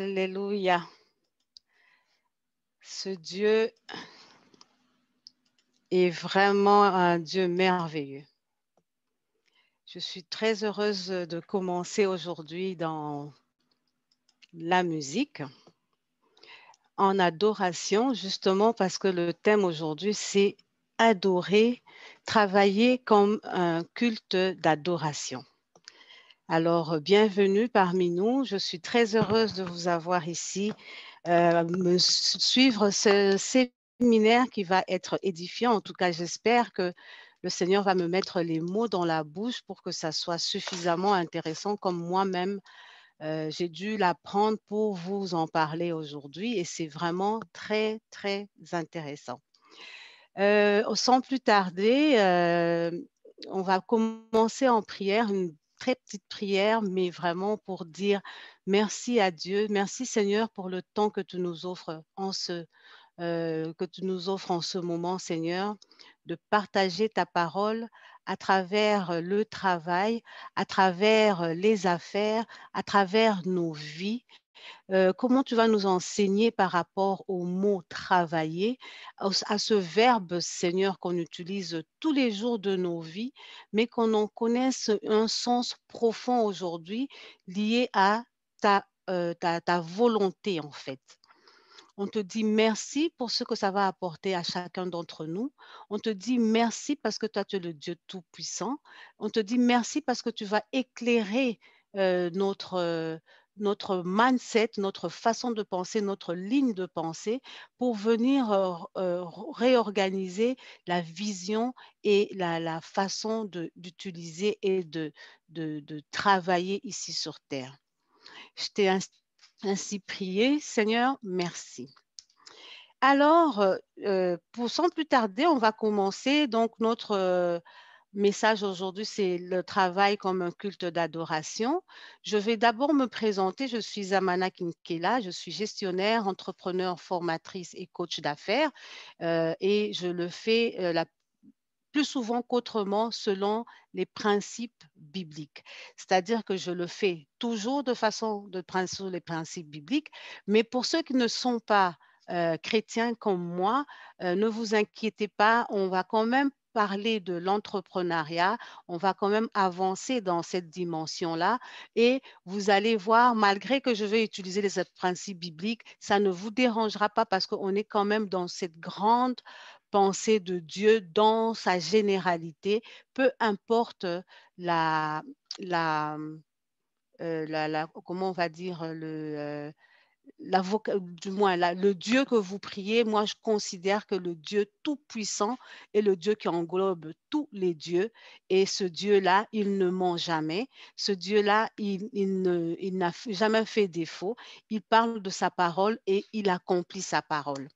Alléluia. Ce Dieu est vraiment un Dieu merveilleux. Je suis très heureuse de commencer aujourd'hui dans la musique en adoration, justement parce que le thème aujourd'hui, c'est adorer, travailler comme un culte d'adoration. Alors, euh, bienvenue parmi nous. Je suis très heureuse de vous avoir ici, euh, me suivre ce séminaire qui va être édifiant. En tout cas, j'espère que le Seigneur va me mettre les mots dans la bouche pour que ça soit suffisamment intéressant comme moi-même. Euh, j'ai dû l'apprendre pour vous en parler aujourd'hui et c'est vraiment très, très intéressant. Euh, sans plus tarder, on va commencer en prière très petite prière, mais vraiment pour dire merci à Dieu, merci Seigneur pour le temps que tu nous offres en ce, euh, que tu nous offres en ce moment, Seigneur, de partager ta parole à travers le travail, à travers les affaires, à travers nos vies, euh, comment tu vas nous enseigner par rapport au mot travailler, à ce verbe Seigneur qu'on utilise tous les jours de nos vies, mais qu'on en connaisse un sens profond aujourd'hui lié à euh, ta, volonté en fait. On te dit merci pour ce que ça va apporter à chacun d'entre nous. On te dit merci parce que toi, tu es le Dieu Tout-Puissant. On te dit merci parce que tu vas éclairer euh, notre, notre mindset, notre façon de penser, notre ligne de pensée pour venir euh, euh, réorganiser la vision et la, façon d'utiliser et de, de, de, travailler ici sur Terre. Je t'ai ainsi prié, Seigneur, merci. Alors, euh, pour sans plus tarder, on va commencer donc notre message aujourd'hui, c'est le travail comme un culte d'adoration. Je vais d'abord me présenter. Je suis Amana Kinkela, je suis gestionnaire, entrepreneur, formatrice et coach d'affaires. Euh, et je le fais euh, plus souvent qu'autrement selon les principes bibliques. C'est-à-dire que je le fais toujours de façon de prendre les principes bibliques, mais pour ceux qui ne sont pas euh, chrétiens comme moi, ne vous inquiétez pas, on va quand même parler de l'entrepreneuriat, on va quand même avancer dans cette dimension-là. Et vous allez voir, malgré que je vais utiliser les principes bibliques, ça ne vous dérangera pas parce qu'on est quand même dans cette grande pensée de Dieu dans sa généralité, peu importe la, la, euh, comment on va dire, le, euh, euh, du moins le Dieu que vous priez, moi je considère que le Dieu tout-puissant est le Dieu qui englobe tous les dieux. Et ce Dieu-là, il ne ment jamais. Ce Dieu-là, il, n'a jamais fait défaut. Il parle de sa parole et il accomplit sa parole.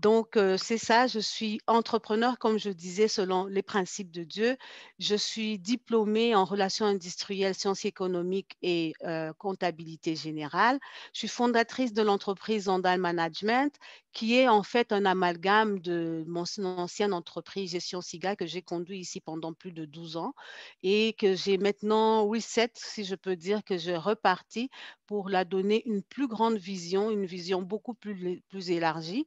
Donc, euh, c'est ça, je suis entrepreneur, comme je disais, selon les principes de Dieu. Je suis diplômée en relations industrielles, sciences économiques et euh, comptabilité générale. Je suis fondatrice de l'entreprise Zondal Management, qui est en fait un amalgame de mon ancienne entreprise Gestion SIGA que j'ai conduite ici pendant plus de 12 ans et que j'ai maintenant reset, si je peux dire, que je repartis pour la donner une plus grande vision, une vision beaucoup plus, plus élargie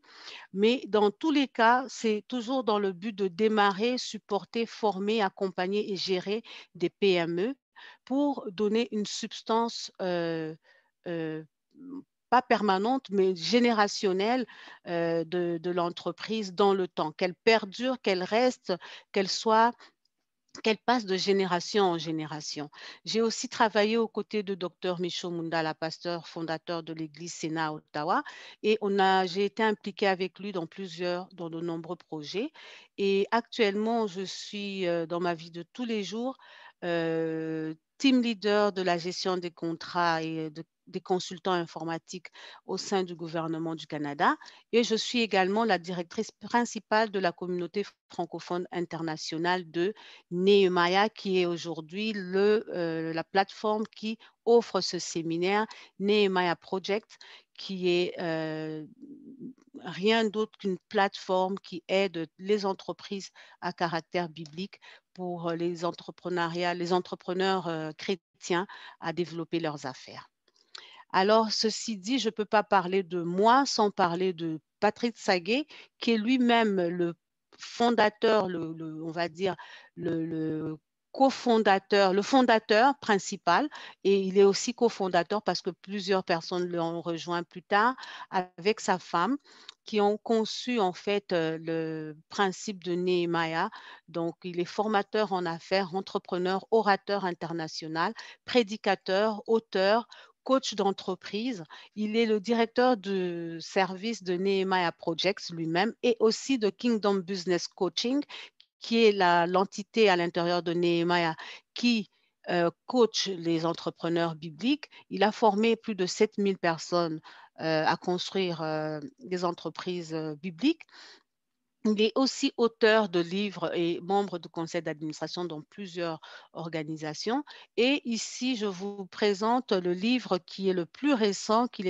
mais dans tous les cas, c'est toujours dans le but de démarrer, supporter, former, accompagner et gérer des PME pour donner une substance euh, euh, pas permanente, mais générationnelle euh, de l'entreprise dans le temps, qu'elle perdure, qu'elle reste, qu'elle soit qu'elle passe de génération en génération. J'ai aussi travaillé aux côtés de Dr Michaud Mundala, pasteur fondateur de l'église Sénat Ottawa, et j'ai été impliquée avec lui dans plusieurs, dans de nombreux projets. Et actuellement, je suis euh, dans ma vie de tous les jours euh, team leader de la gestion des contrats et de des consultants informatiques au sein du gouvernement du Canada et je suis également la directrice principale de la communauté francophone internationale de Nehemiah qui est aujourd'hui euh, la plateforme qui offre ce séminaire Nehemiah Project qui est euh, rien d'autre qu'une plateforme qui aide les entreprises à caractère biblique pour les entrepreneurs, les entrepreneurs euh, chrétiens à développer leurs affaires. Alors, ceci dit, je ne peux pas parler de moi sans parler de Patrick Saguet, qui est lui-même le fondateur, on va dire, le, cofondateur, le fondateur principal, et il est aussi cofondateur parce que plusieurs personnes l'ont rejoint plus tard avec sa femme, qui ont conçu en fait euh, le principe de Nehemiah. Donc, il est formateur en affaires, entrepreneur, orateur international, prédicateur, auteur, coach d'entreprise. Il est le directeur du service de Nehemiah Projects lui-même et aussi de Kingdom Business Coaching, qui est l'entité à l'intérieur de Nehemiah qui euh, coach les entrepreneurs bibliques. Il a formé plus de 7000 personnes euh, à construire euh, des entreprises bibliques il est aussi auteur de livres et membre du conseil d'administration dans plusieurs organisations. Et ici, je vous présente le livre qui est le plus récent, qui,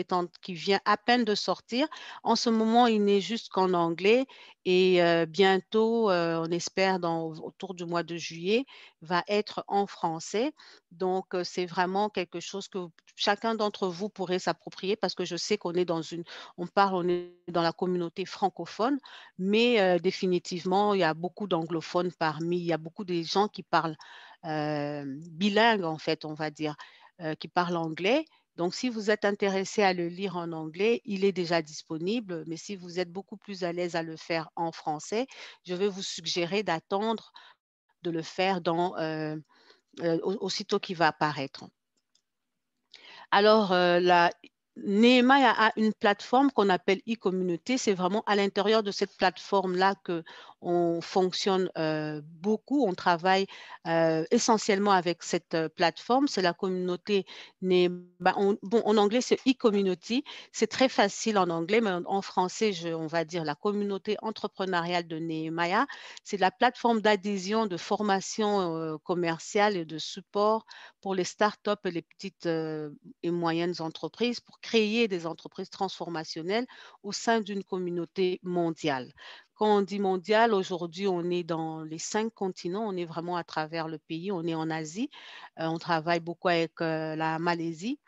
vient à peine de sortir. En ce moment, il n'est juste qu'en anglais et euh, bientôt, euh, on espère autour du mois de juillet, va être en français. Donc, euh, c'est vraiment quelque chose que chacun d'entre vous pourrait s'approprier parce que je sais qu'on est dans une, on parle, on est dans la communauté francophone, mais euh, définitivement, il y a beaucoup d'anglophones parmi, il y a beaucoup de gens qui parlent euh, bilingue en fait, on va dire, qui parlent anglais. Donc, si vous êtes intéressé à le lire en anglais, il est déjà disponible, mais si vous êtes beaucoup plus à l'aise à le faire en français, je vais vous suggérer d'attendre de le faire dans, euh, euh, aussitôt qu'il va apparaître. Alors, euh, la Nehemiah a une plateforme qu'on appelle e-communauté. C'est vraiment à l'intérieur de cette plateforme-là que on fonctionne euh, beaucoup, on travaille euh, essentiellement avec cette euh, plateforme. C'est la communauté, bah, bon, en anglais c'est e-community, c'est très facile en anglais, mais en, français, on va dire la communauté entrepreneuriale de Nehemiah. C'est la plateforme d'adhésion, de formation commerciale et de support pour les startups et les petites et moyennes entreprises pour créer des entreprises transformationnelles au sein d'une communauté mondiale. Quand on dit mondial, aujourd'hui, on est dans les cinq continents, on est vraiment à travers le pays, on est en Asie, euh, on travaille beaucoup avec euh, la Malaisie,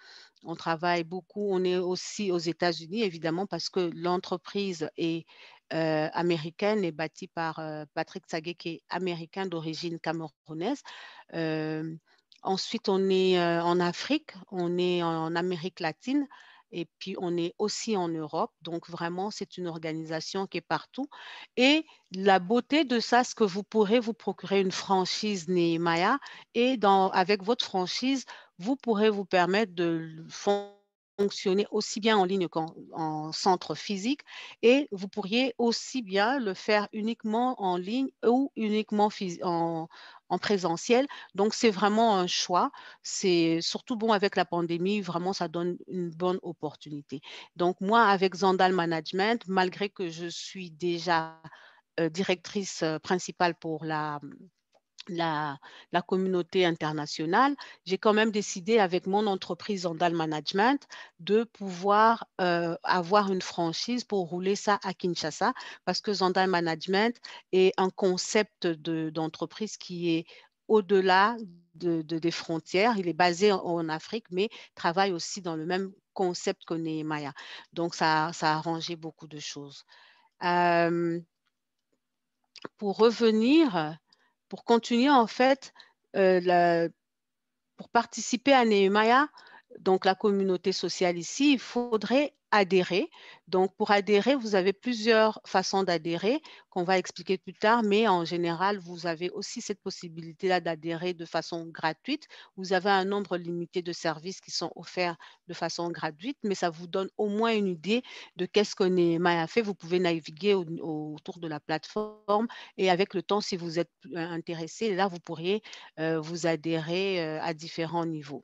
on travaille beaucoup, on est aussi aux États-Unis, évidemment, parce que l'entreprise est euh, américaine est bâtie par Patrick Tsagé, qui est américain d'origine camerounaise. Ensuite, on est en Afrique, on est en Amérique latine, et puis, on est aussi en Europe. Donc, vraiment, c'est une organisation qui est partout. Et la beauté de ça, c'est que vous pourrez vous procurer une franchise Nehemiah. Et avec votre franchise, vous pourrez vous permettre de fonctionner aussi bien en ligne qu'en centre physique. Et vous pourriez aussi bien le faire uniquement en ligne ou uniquement en, en présentiel. Donc, c'est vraiment un choix. C'est surtout bon avec la pandémie, vraiment, ça donne une bonne opportunité. Donc, moi, avec Zandal Management, malgré que je suis déjà euh, directrice euh, principale pour la la, la, communauté internationale, j'ai quand même décidé avec mon entreprise Zandal Management de pouvoir euh, avoir une franchise pour rouler ça à Kinshasa parce que Zandal Management est un concept d'entreprise qui est au-delà de, des frontières. Il est basé en, Afrique, mais travaille aussi dans le même concept que Nehemiah. Donc, ça, a arrangé beaucoup de choses. Euh, pour revenir pour continuer en fait, euh, pour participer à Nehemiah, donc la communauté sociale ici, il faudrait adhérer. Donc, pour adhérer, vous avez plusieurs façons d'adhérer qu'on va expliquer plus tard, mais en général, vous avez aussi cette possibilité-là d'adhérer de façon gratuite. Vous avez un nombre limité de services qui sont offerts de façon gratuite, mais ça vous donne au moins une idée de qu'est-ce que Nehemiah fait. Vous pouvez naviguer autour de la plateforme et avec le temps, si vous êtes intéressé, là, vous pourriez euh, vous adhérer euh, à différents niveaux.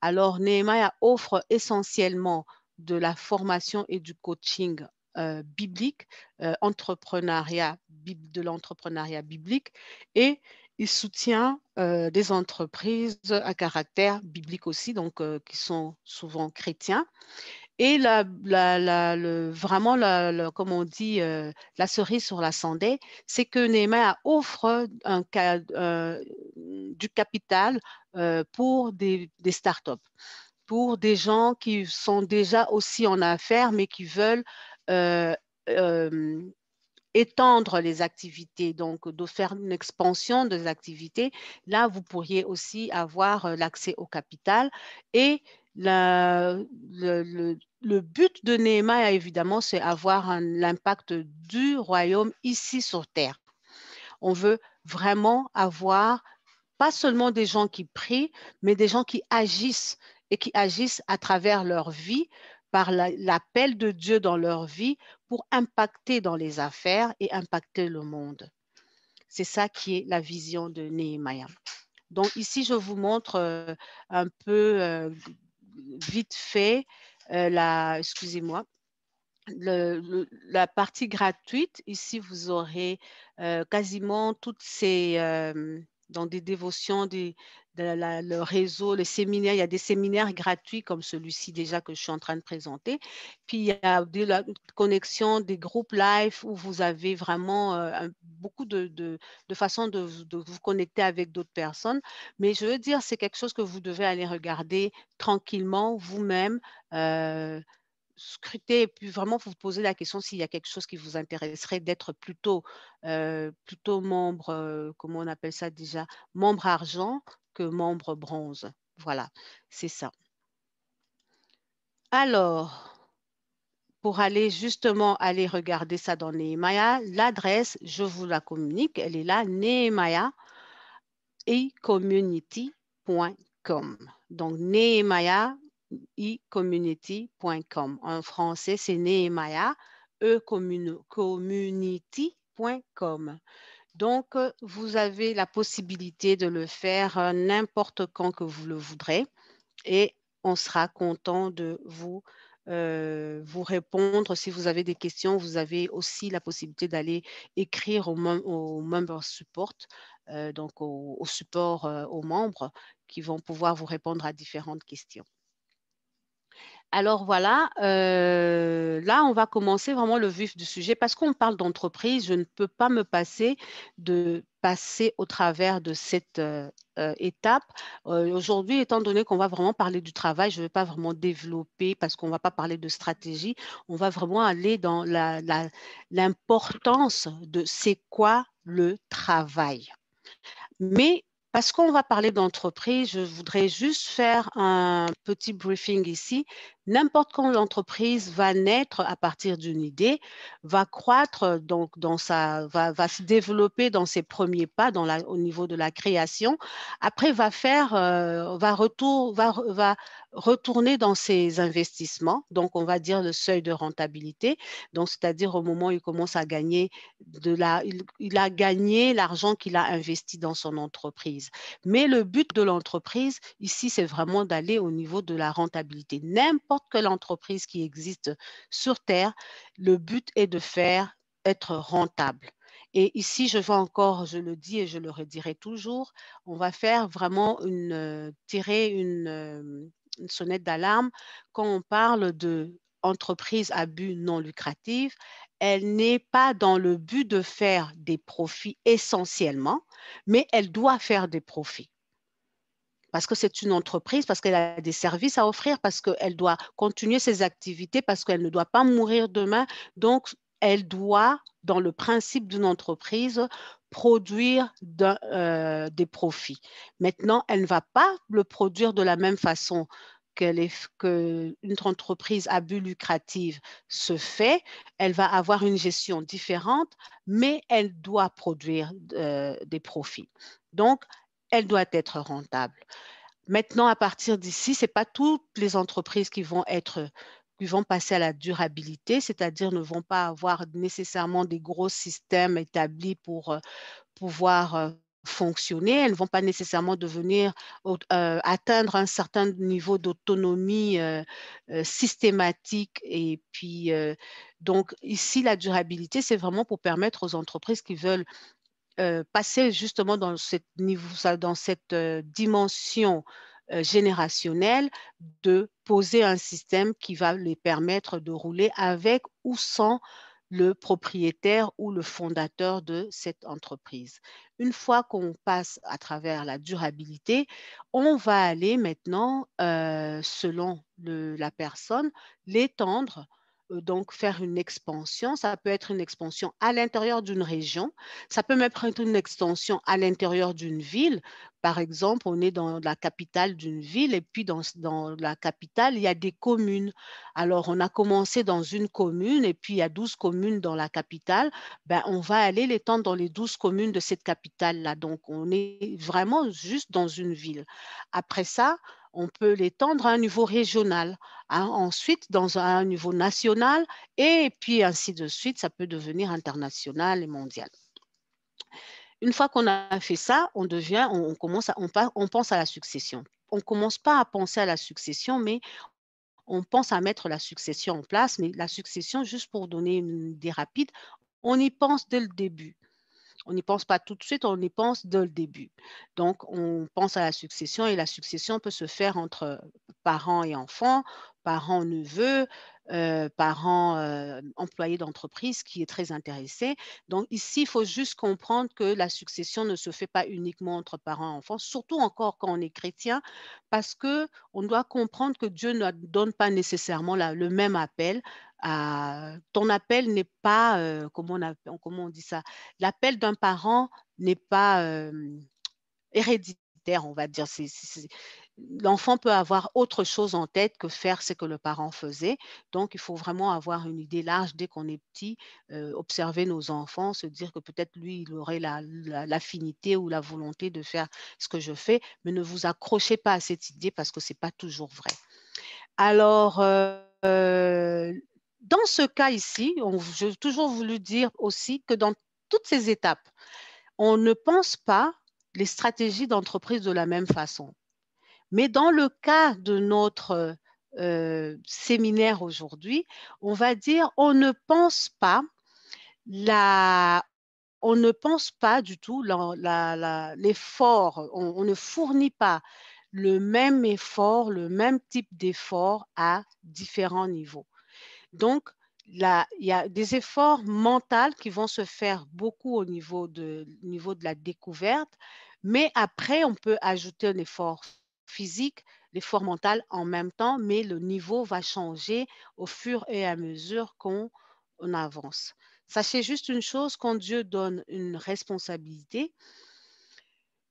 Alors, Nehemiah offre essentiellement de la formation et du coaching euh, biblique, euh, entrepreneuriat, de l'entrepreneuriat biblique, et il soutient euh, des entreprises à caractère biblique aussi, donc qui sont souvent chrétiens. Et la, la, le, vraiment, comme on dit, la cerise sur la sandée, c'est que Nema offre un, du capital pour des, des startups pour des gens qui sont déjà aussi en affaires, mais qui veulent euh, euh, étendre les activités, donc de faire une expansion des activités. Là, vous pourriez aussi avoir euh, l'accès au capital. Et le, but de NEMA évidemment, c'est avoir l'impact du royaume ici sur Terre. On veut vraiment avoir pas seulement des gens qui prient, mais des gens qui agissent et qui agissent à travers leur vie par l'appel de Dieu dans leur vie pour impacter dans les affaires et impacter le monde. C'est ça qui est la vision de Nehemiah. Donc ici, je vous montre euh, un peu euh, vite fait euh, la, excusez-moi, la partie gratuite. Ici, vous aurez quasiment toutes ces dans des dévotions, des, le réseau, les séminaires. Il y a des séminaires gratuits comme celui-ci déjà que je suis en train de présenter. Puis il y a des la connexion des groupes live où vous avez vraiment euh, beaucoup de, de, de façons de, vous connecter avec d'autres personnes. Mais je veux dire, c'est quelque chose que vous devez aller regarder tranquillement vous-même. Euh, scruter et puis vraiment vous poser la question s'il y a quelque chose qui vous intéresserait d'être plutôt, euh, plutôt membre, comment on appelle ça déjà, membre argent que membre bronze. Voilà, c'est ça. Alors, pour aller justement aller regarder ça dans Nehemiah, l'adresse, je vous la communique, elle est là, Neemaya e community.com. Donc Neemaya e En français, c'est Neemaya e community.com. Donc, euh, vous avez la possibilité de le faire euh, n'importe quand que vous le voudrez et on sera content de vous, euh, vous répondre. Si vous avez des questions, vous avez aussi la possibilité d'aller écrire au, member support, donc au, support aux membres qui vont pouvoir vous répondre à différentes questions. Alors voilà, euh, là, on va commencer vraiment le vif du sujet parce qu'on parle d'entreprise. Je ne peux pas me passer de passer au travers de cette euh, euh, étape. Aujourd'hui, étant donné qu'on va vraiment parler du travail, je ne vais pas vraiment développer parce qu'on ne va pas parler de stratégie. On va vraiment aller dans l'importance de c'est quoi le travail. Mais parce qu'on va parler d'entreprise, je voudrais juste faire un petit briefing ici N'importe quand l'entreprise va naître à partir d'une idée, va croître, euh, donc dans sa, va, se développer dans ses premiers pas dans la, au niveau de la création. Après, va faire, euh, va, retour, va, va retourner dans ses investissements, donc on va dire le seuil de rentabilité, donc c'est-à-dire au moment où il commence à gagner de la, il, a gagné l'argent qu'il a investi dans son entreprise. Mais le but de l'entreprise ici, c'est vraiment d'aller au niveau de la rentabilité. N'importe n'importe quelle entreprise qui existe sur Terre, le but est de faire être rentable. Et ici, je vois encore, je le dis et je le redirai toujours, on va faire vraiment une, tirer une, sonnette d'alarme quand on parle de entreprise à but non lucratif. Elle n'est pas dans le but de faire des profits essentiellement, mais elle doit faire des profits parce que c'est une entreprise, parce qu'elle a des services à offrir, parce qu'elle doit continuer ses activités, parce qu'elle ne doit pas mourir demain. Donc, elle doit, dans le principe d'une entreprise, produire euh, des profits. Maintenant, elle ne va pas le produire de la même façon qu'une que entreprise à but lucratif se fait, elle va avoir une gestion différente, mais elle doit produire euh, des profits. Donc, elle doit être rentable. Maintenant, à partir d'ici, ce n'est pas toutes les entreprises qui vont être qui vont passer à la durabilité, c'est-à-dire ne vont pas avoir nécessairement des gros systèmes établis pour euh, pouvoir euh, fonctionner, elles ne vont pas nécessairement devenir, euh, atteindre un certain niveau d'autonomie systématique. Et puis, donc, ici, la durabilité, c'est vraiment pour permettre aux entreprises qui veulent euh, passer justement dans cette, euh, dimension euh, générationnelle de poser un système qui va les permettre de rouler avec ou sans le propriétaire ou le fondateur de cette entreprise. Une fois qu'on passe à travers la durabilité, on va aller maintenant, selon la personne, l'étendre euh, donc faire une expansion. Ça peut être une expansion à l'intérieur d'une région. Ça peut même être une extension à l'intérieur d'une ville. Par exemple, on est dans la capitale d'une ville et puis dans, la capitale, il y a des communes. Alors, on a commencé dans une commune et puis il y a 12 communes dans la capitale. Ben, on va aller l'étendre dans les 12 communes de cette capitale-là. Donc, on est vraiment juste dans une ville. Après ça, on peut l'étendre à un niveau régional, hein, ensuite dans un, niveau national, et puis ainsi de suite, ça peut devenir international et mondial. Une fois qu'on a fait ça, on devient, on, commence, à, on, on pense à la succession. On ne commence pas à penser à la succession, mais on pense à mettre la succession en place, mais la succession, juste pour donner une idée rapide, on y pense dès le début. On n'y pense pas tout de suite, on y pense dès le début. Donc, on pense à la succession et la succession peut se faire entre parents et enfants, parents, neveux, euh, parents euh, employés d'entreprise qui est très intéressé. Donc ici, il faut juste comprendre que la succession ne se fait pas uniquement entre parents et enfants, surtout encore quand on est chrétien, parce que on doit comprendre que Dieu ne donne pas nécessairement le même appel. À, ton appel n'est pas, euh, comment, on on dit ça, l'appel d'un parent n'est pas héréditaire, on va dire. c'est, l'enfant peut avoir autre chose en tête que faire ce que le parent faisait. Donc, il faut vraiment avoir une idée large dès qu'on est petit, euh, observer nos enfants, se dire que peut-être lui, il aurait l'affinité la, ou la volonté de faire ce que je fais, mais ne vous accrochez pas à cette idée parce que ce n'est pas toujours vrai. Alors, euh, dans ce cas ici, j'ai toujours voulu dire aussi que dans toutes ces étapes, on ne pense pas les stratégies d'entreprise de la même façon. Mais dans le cas de notre euh, séminaire aujourd'hui, on va dire on ne pense pas on ne pense pas du tout l'effort, on, ne fournit pas le même effort, le même type d'effort à différents niveaux. Donc, il y a des efforts mentaux qui vont se faire beaucoup au niveau de, niveau de la découverte, mais après, on peut ajouter un effort physique, l'effort mental en même temps, mais le niveau va changer au fur et à mesure qu'on avance. Sachez juste une chose, quand Dieu donne une responsabilité,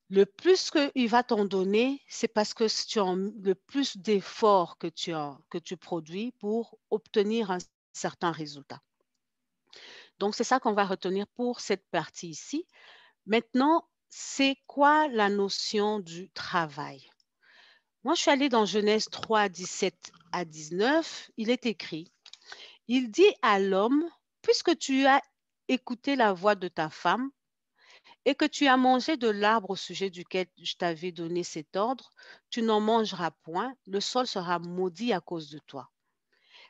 le plus qu'il va t'en donner, c'est parce que tu as le plus d'efforts que, que tu produis pour obtenir un certain résultat. Donc, c'est ça qu'on va retenir pour cette partie ici. Maintenant, c'est quoi la notion du travail? Moi, je suis allée dans Genèse 3, 17 à 19. Il est écrit, il dit à l'homme, puisque tu as écouté la voix de ta femme et que tu as mangé de l'arbre au sujet duquel je t'avais donné cet ordre, tu n'en mangeras point, le sol sera maudit à cause de toi.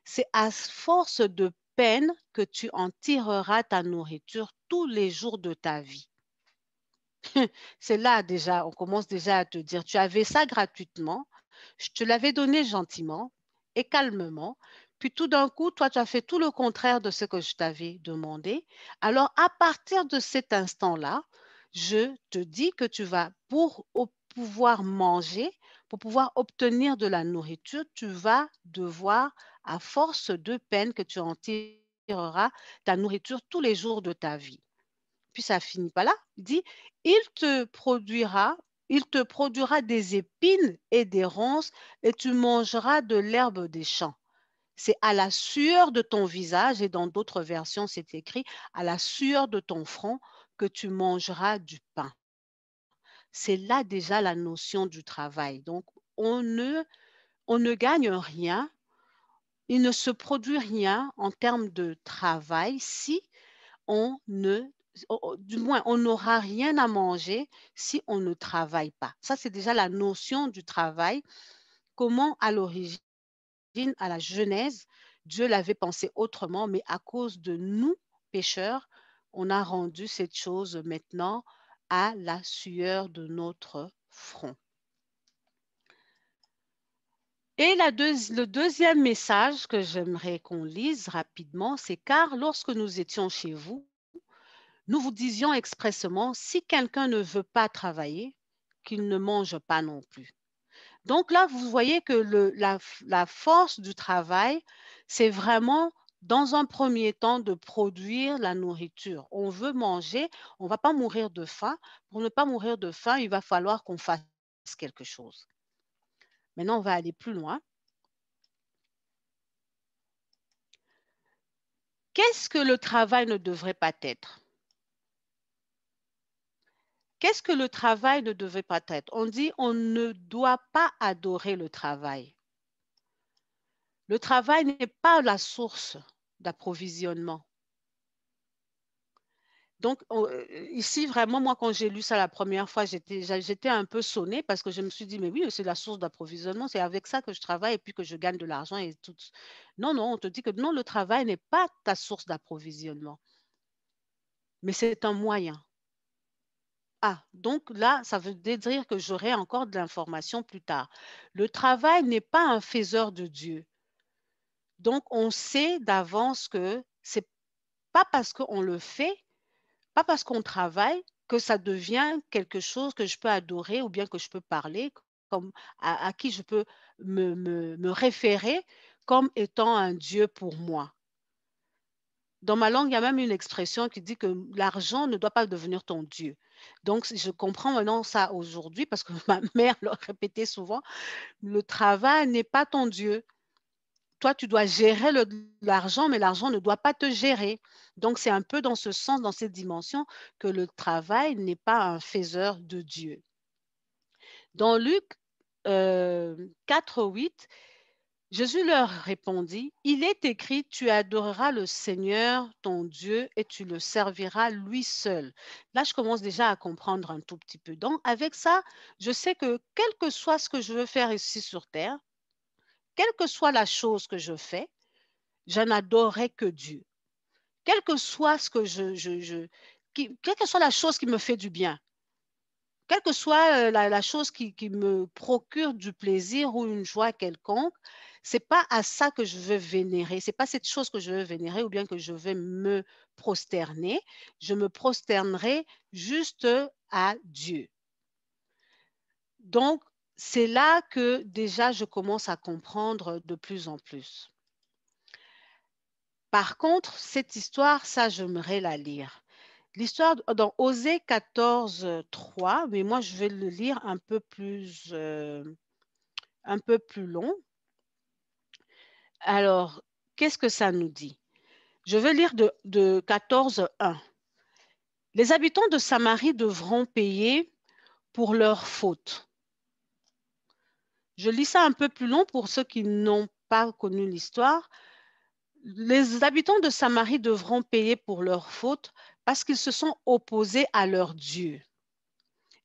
C'est à force de peine que tu en tireras ta nourriture tous les jours de ta vie. c'est là déjà, on commence déjà à te dire, tu avais ça gratuitement, je te l'avais donné gentiment et calmement, puis tout d'un coup, toi, tu as fait tout le contraire de ce que je t'avais demandé. Alors, à partir de cet instant-là, je te dis que tu vas, pour pouvoir manger, pour pouvoir obtenir de la nourriture, tu vas devoir, à force de peine que tu en tireras, ta nourriture tous les jours de ta vie puis ça finit pas là. Il dit il te produira, il te produira des épines et des ronces, et tu mangeras de l'herbe des champs. C'est à la sueur de ton visage, et dans d'autres versions, c'est écrit à la sueur de ton front que tu mangeras du pain. C'est là déjà la notion du travail. Donc, on ne, on ne gagne rien, il ne se produit rien en termes de travail si on ne du moins, on n'aura rien à manger si on ne travaille pas. Ça, c'est déjà la notion du travail. Comment, à l'origine, à la Genèse, Dieu l'avait pensé autrement, mais à cause de nous, pécheurs, on a rendu cette chose maintenant à la sueur de notre front. Et le deuxième message que j'aimerais qu'on lise rapidement, c'est car lorsque nous étions chez vous, nous vous disions expressément, si quelqu'un ne veut pas travailler, qu'il ne mange pas non plus. Donc là, vous voyez que la, la force du travail, c'est vraiment dans un premier temps de produire la nourriture. On veut manger, on ne va pas mourir de faim. Pour ne pas mourir de faim, il va falloir qu'on fasse quelque chose. Maintenant, on va aller plus loin. Qu'est-ce que le travail ne devrait pas être Qu'est-ce que le travail ne devait pas être On dit on ne doit pas adorer le travail. Le travail n'est pas la source d'approvisionnement. Donc, euh, ici, vraiment, moi, quand j'ai lu ça la première fois, j'étais un peu sonnée parce que je me suis dit, mais oui, c'est la source d'approvisionnement, c'est avec ça que je travaille et puis que je gagne de l'argent et tout. Non, non, on te dit que non, le travail n'est pas ta source d'approvisionnement, mais c'est un moyen. Ah, donc là, ça veut dire que j'aurai encore de l'information plus tard. Le travail n'est pas un faiseur de Dieu. Donc, on sait d'avance que c'est pas parce qu'on le fait, pas parce qu'on travaille, que ça devient quelque chose que je peux adorer ou bien que je peux parler, comme à, qui je peux me, me référer comme étant un Dieu pour moi. Dans ma langue, il y a même une expression qui dit que l'argent ne doit pas devenir ton Dieu. Donc, je comprends maintenant ça aujourd'hui parce que ma mère le répétait souvent, le travail n'est pas ton Dieu. Toi, tu dois gérer l'argent, mais l'argent ne doit pas te gérer. Donc, c'est un peu dans ce sens, dans cette dimension, que le travail n'est pas un faiseur de Dieu. Dans Luc 4, euh, 8, Jésus leur répondit, Il est écrit, tu adoreras le Seigneur, ton Dieu, et tu le serviras lui seul. Là, je commence déjà à comprendre un tout petit peu. Donc, avec ça, je sais que quel que soit ce que je veux faire ici sur Terre, quelle que soit la chose que je fais, je n'adorerai que Dieu. Quelle que soit la chose qui me fait du bien, quelle que soit euh, la, chose qui, me procure du plaisir ou une joie quelconque, c'est pas à ça que je veux vénérer, c'est pas cette chose que je veux vénérer ou bien que je veux me prosterner. Je me prosternerai juste à Dieu. Donc, c'est là que déjà je commence à comprendre de plus en plus. Par contre, cette histoire, ça, j'aimerais la lire. L'histoire dans Osée 14, 3, mais moi je vais le lire un peu plus, euh, un peu plus long alors, qu'est-ce que ça nous dit Je veux lire de, de 14.1. Les habitants de Samarie devront payer pour leur faute. Je lis ça un peu plus long pour ceux qui n'ont pas connu l'histoire. Les habitants de Samarie devront payer pour leur faute parce qu'ils se sont opposés à leur Dieu.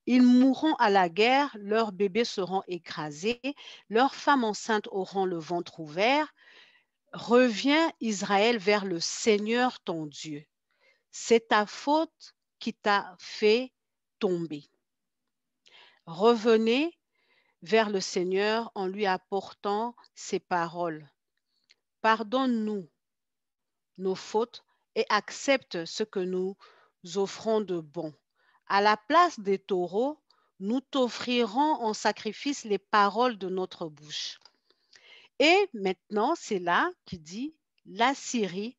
Ils mourront à la guerre, leurs bébés seront écrasés, leurs femmes enceintes auront le ventre ouvert, Reviens, Israël, vers le Seigneur ton Dieu. C'est ta faute qui t'a fait tomber. Revenez vers le Seigneur en lui apportant ces paroles. Pardonne-nous nos fautes et accepte ce que nous offrons de bon. À la place des taureaux, nous t'offrirons en sacrifice les paroles de notre bouche. Et maintenant, c'est là qu'il dit, la Syrie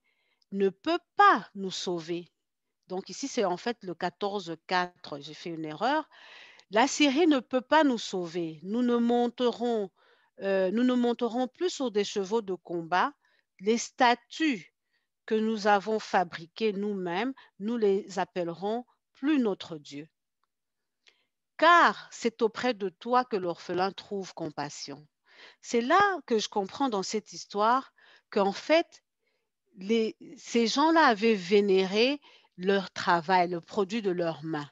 ne peut pas nous sauver. Donc ici, c'est en fait le 14-4, j'ai fait une erreur. La Syrie ne peut pas nous sauver. Nous ne monterons, euh, nous ne monterons plus sur des chevaux de combat. Les statues que nous avons fabriquées nous-mêmes, nous les appellerons plus notre Dieu. Car c'est auprès de toi que l'orphelin trouve compassion. C'est là que je comprends dans cette histoire qu'en fait, ces gens-là avaient vénéré leur travail, le produit de leurs mains.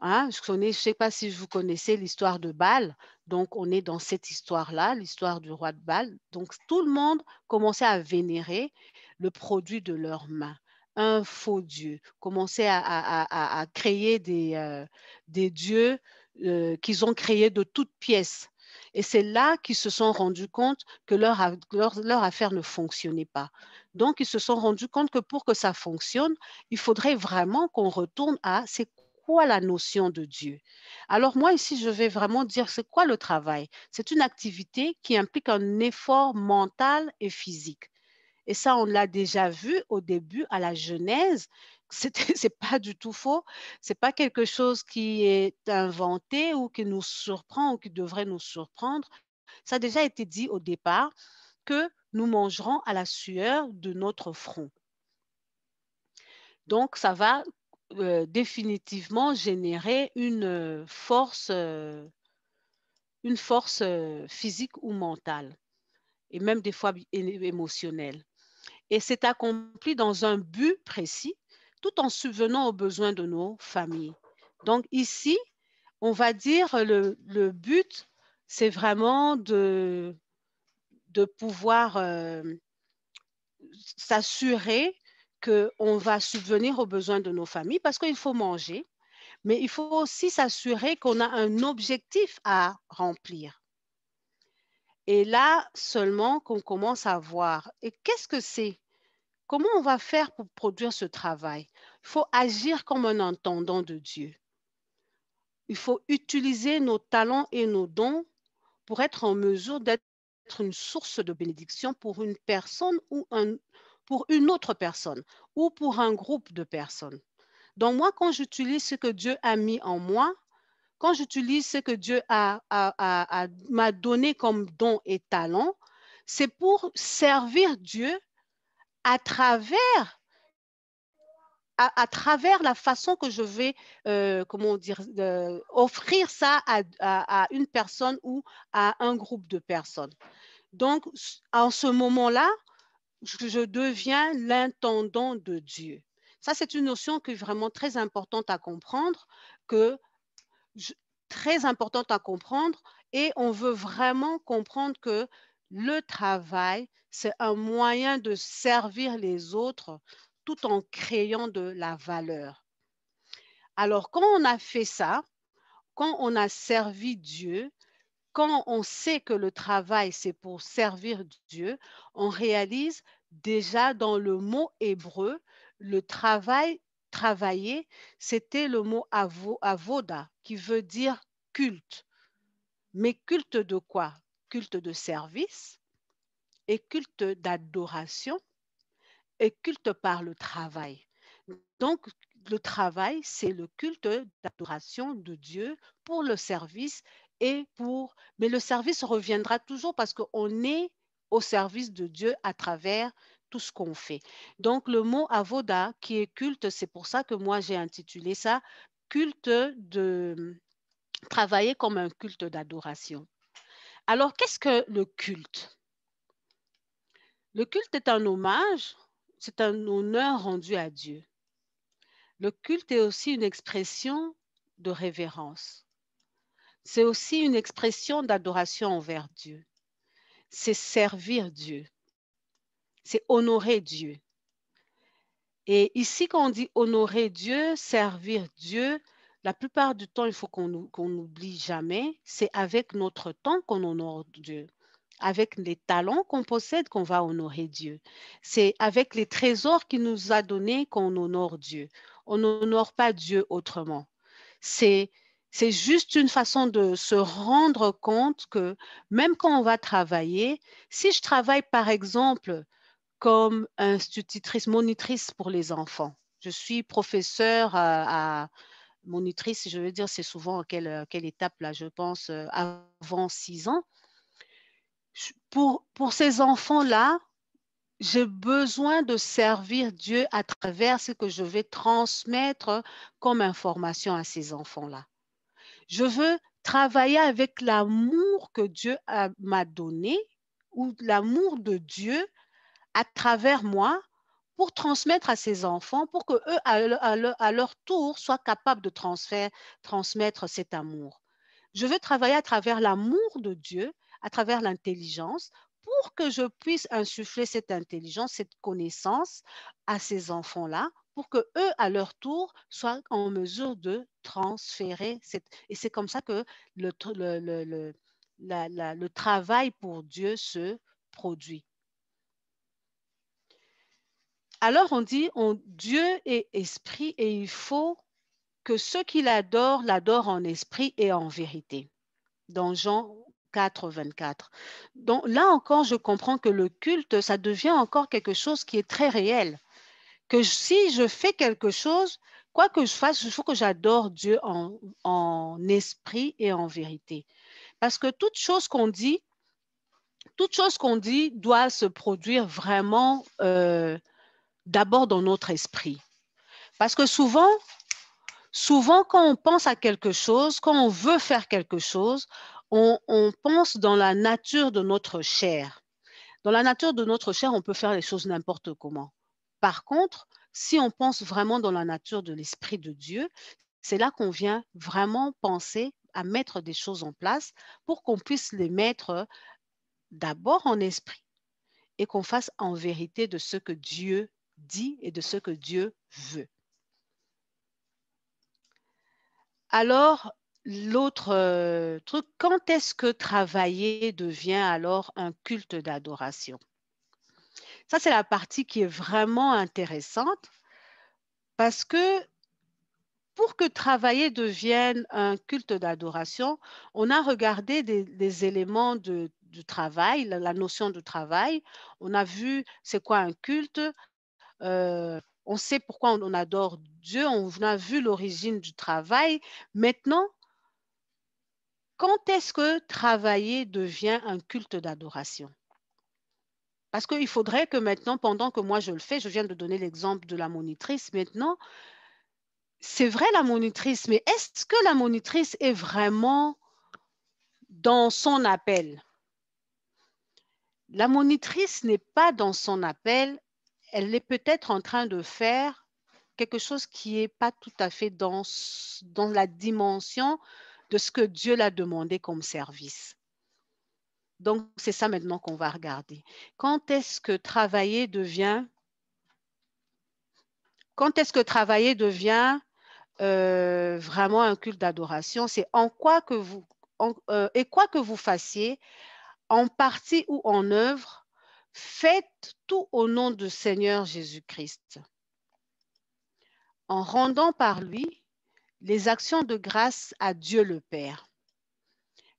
Hein, je ne sais pas si vous connaissez l'histoire de Bâle, donc on est dans cette histoire-là, l'histoire du roi de Bâle. Donc tout le monde commençait à vénérer le produit de leurs mains, un faux dieu, commençait à, créer des, euh, dieux euh, qu'ils ont créés de toutes pièces et c'est là qu'ils se sont rendus compte que leur, leur, affaire ne fonctionnait pas. Donc, ils se sont rendus compte que pour que ça fonctionne, il faudrait vraiment qu'on retourne à c'est quoi la notion de Dieu. Alors moi, ici, je vais vraiment dire c'est quoi le travail. C'est une activité qui implique un effort mental et physique. Et ça, on l'a déjà vu au début à la Genèse. c'est pas du tout faux. C'est pas quelque chose qui est inventé ou qui nous surprend ou qui devrait nous surprendre. Ça a déjà été dit au départ que nous mangerons à la sueur de notre front. Donc, ça va euh, définitivement générer une force, euh, une force euh, physique ou mentale, et même des fois émotionnelle. Et c'est accompli dans un but précis tout en subvenant aux besoins de nos familles. Donc ici, on va dire le, le but, c'est vraiment de, pouvoir euh, s'assurer qu'on va subvenir aux besoins de nos familles parce qu'il faut manger, mais il faut aussi s'assurer qu'on a un objectif à remplir. Et là seulement qu'on commence à voir. Et qu'est-ce que c'est Comment on va faire pour produire ce travail il faut agir comme un entendant de Dieu. Il faut utiliser nos talents et nos dons pour être en mesure d'être une source de bénédiction pour une personne ou pour une autre personne ou pour un groupe de personnes. Donc moi, quand j'utilise ce que Dieu a mis en moi, quand j'utilise ce que Dieu m'a donné comme don et talent, c'est pour servir Dieu à travers à, travers la façon que je vais, euh, comment dire, euh, offrir ça à, une personne ou à un groupe de personnes. Donc, en ce moment-là, je, deviens l'intendant de Dieu. Ça, c'est une notion qui est vraiment très importante à comprendre, que très importante à comprendre, et on veut vraiment comprendre que le travail, c'est un moyen de servir les autres, tout en créant de la valeur. Alors, quand on a fait ça, quand on a servi Dieu, quand on sait que le travail, c'est pour servir Dieu, on réalise déjà dans le mot hébreu, le travail, travailler, c'était le mot avoda, qui veut dire culte. Mais culte de quoi Culte de service et culte d'adoration est culte par le travail. Donc, le travail, c'est le culte d'adoration de Dieu pour le service et pour... Mais le service reviendra toujours parce qu'on est au service de Dieu à travers tout ce qu'on fait. Donc, le mot avoda, qui est culte, c'est pour ça que moi, j'ai intitulé ça culte de travailler comme un culte d'adoration. Alors, qu'est-ce que le culte? Le culte est un hommage c'est un honneur rendu à Dieu. Le culte est aussi une expression de révérence. C'est aussi une expression d'adoration envers Dieu. C'est servir Dieu. C'est honorer Dieu. Et ici, quand on dit honorer Dieu, servir Dieu, la plupart du temps, il faut qu'on n'oublie jamais, c'est avec notre temps qu'on honore Dieu avec les talents qu'on possède qu'on va honorer Dieu. C'est avec les trésors qu'il nous a donnés qu'on honore Dieu. On n'honore pas Dieu autrement. C'est c'est juste une façon de se rendre compte que même quand on va travailler, si je travaille par exemple comme institutrice, monitrice pour les enfants, je suis professeur à, monitrice, je veux dire, c'est souvent à quelle, quelle étape là, je pense, euh, avant six ans, pour, ces enfants-là, j'ai besoin de servir Dieu à travers ce que je vais transmettre comme information à ces enfants-là. Je veux travailler avec l'amour que Dieu m'a donné ou l'amour de Dieu à travers moi pour transmettre à ces enfants, pour que eux, à, leur tour, soient capables de transmettre cet amour. Je veux travailler à travers l'amour de Dieu à travers l'intelligence pour que je puisse insuffler cette intelligence, cette connaissance à ces enfants-là pour que eux, à leur tour, soient en mesure de transférer. Cette... Et c'est comme ça que le, le, le, le, travail pour Dieu se produit. Alors on dit, on, Dieu est esprit et il faut que ceux qui l'adorent l'adorent en esprit et en vérité. Dans Jean 24, Donc là encore, je comprends que le culte, ça devient encore quelque chose qui est très réel. Que si je fais quelque chose, quoi que je fasse, il faut que j'adore Dieu en, esprit et en vérité. Parce que toute chose qu'on dit, toute chose qu'on dit doit se produire vraiment euh, d'abord dans notre esprit. Parce que souvent, souvent quand on pense à quelque chose, quand on veut faire quelque chose, on, pense dans la nature de notre chair. Dans la nature de notre chair, on peut faire les choses n'importe comment. Par contre, si on pense vraiment dans la nature de l'Esprit de Dieu, c'est là qu'on vient vraiment penser à mettre des choses en place pour qu'on puisse les mettre d'abord en esprit et qu'on fasse en vérité de ce que Dieu dit et de ce que Dieu veut. Alors, l'autre euh, truc, quand est-ce que travailler devient alors un culte d'adoration Ça, c'est la partie qui est vraiment intéressante parce que pour que travailler devienne un culte d'adoration, on a regardé des, éléments du travail, la, notion du travail. On a vu c'est quoi un culte. Euh, on sait pourquoi on adore Dieu, on a vu l'origine du travail. Maintenant, quand est-ce que travailler devient un culte d'adoration Parce qu'il faudrait que maintenant, pendant que moi je le fais, je viens de donner l'exemple de la monitrice maintenant, c'est vrai la monitrice, mais est-ce que la monitrice est vraiment dans son appel La monitrice n'est pas dans son appel, elle est peut-être en train de faire quelque chose qui n'est pas tout à fait dans, dans la dimension de ce que Dieu l'a demandé comme service. Donc, c'est ça maintenant qu'on va regarder. Quand est-ce que travailler devient... Quand est-ce que travailler devient euh, vraiment un culte d'adoration C'est en quoi que vous... Euh, et quoi que vous fassiez, en partie ou en œuvre, faites tout au nom du Seigneur Jésus-Christ. En rendant par lui les actions de grâce à Dieu le Père.